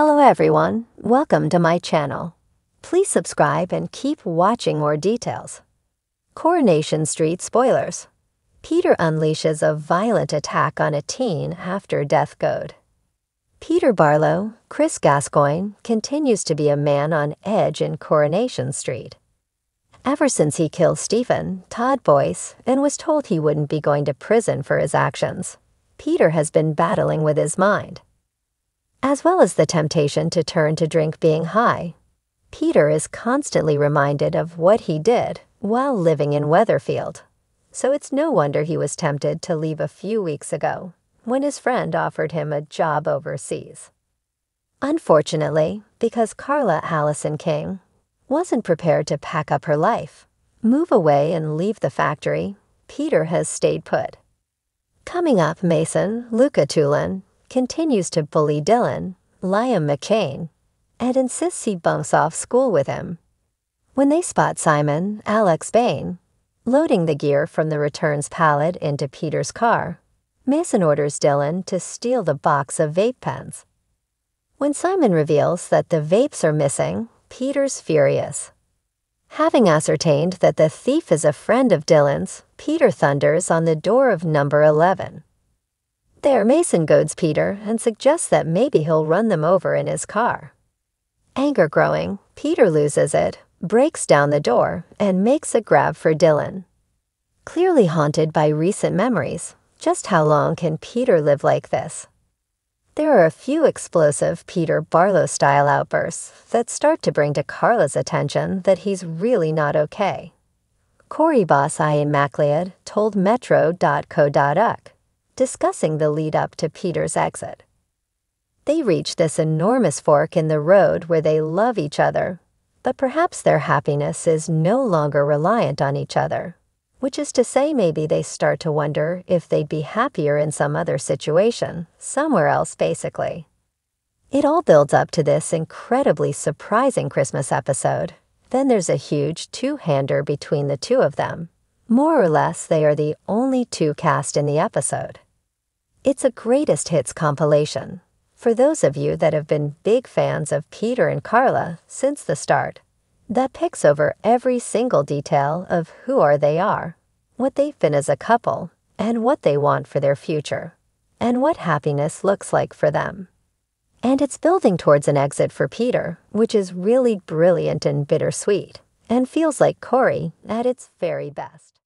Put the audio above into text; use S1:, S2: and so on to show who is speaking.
S1: Hello everyone, welcome to my channel. Please subscribe and keep watching more details. Coronation Street Spoilers Peter unleashes a violent attack on a teen after Death Code. Peter Barlow, Chris Gascoigne, continues to be a man on edge in Coronation Street. Ever since he killed Stephen, Todd Boyce, and was told he wouldn't be going to prison for his actions, Peter has been battling with his mind as well as the temptation to turn to drink being high. Peter is constantly reminded of what he did while living in Weatherfield, so it's no wonder he was tempted to leave a few weeks ago when his friend offered him a job overseas. Unfortunately, because Carla Allison King wasn't prepared to pack up her life, move away and leave the factory, Peter has stayed put. Coming up, Mason, Luca Tulin, continues to bully Dylan, Liam McCain, and insists he bumps off school with him. When they spot Simon, Alex Bain, loading the gear from the returns pallet into Peter's car, Mason orders Dylan to steal the box of vape pens. When Simon reveals that the vapes are missing, Peter's furious. Having ascertained that the thief is a friend of Dylan's, Peter thunders on the door of number 11. There, mason goads, Peter, and suggests that maybe he'll run them over in his car. Anger growing, Peter loses it, breaks down the door, and makes a grab for Dylan. Clearly haunted by recent memories, just how long can Peter live like this? There are a few explosive Peter Barlow style outbursts that start to bring to Carla's attention that he's really not okay. Corey boss Ian MacLeod told Metro.co.uk discussing the lead up to Peter's exit. They reach this enormous fork in the road where they love each other, but perhaps their happiness is no longer reliant on each other, which is to say, maybe they start to wonder if they'd be happier in some other situation, somewhere else, basically. It all builds up to this incredibly surprising Christmas episode. Then there's a huge two hander between the two of them. More or less, they are the only two cast in the episode. It's a greatest hits compilation. For those of you that have been big fans of Peter and Carla since the start, that picks over every single detail of who are they are, what they've been as a couple, and what they want for their future, and what happiness looks like for them. And it's building towards an exit for Peter, which is really brilliant and bittersweet, and feels like Corey at its very best.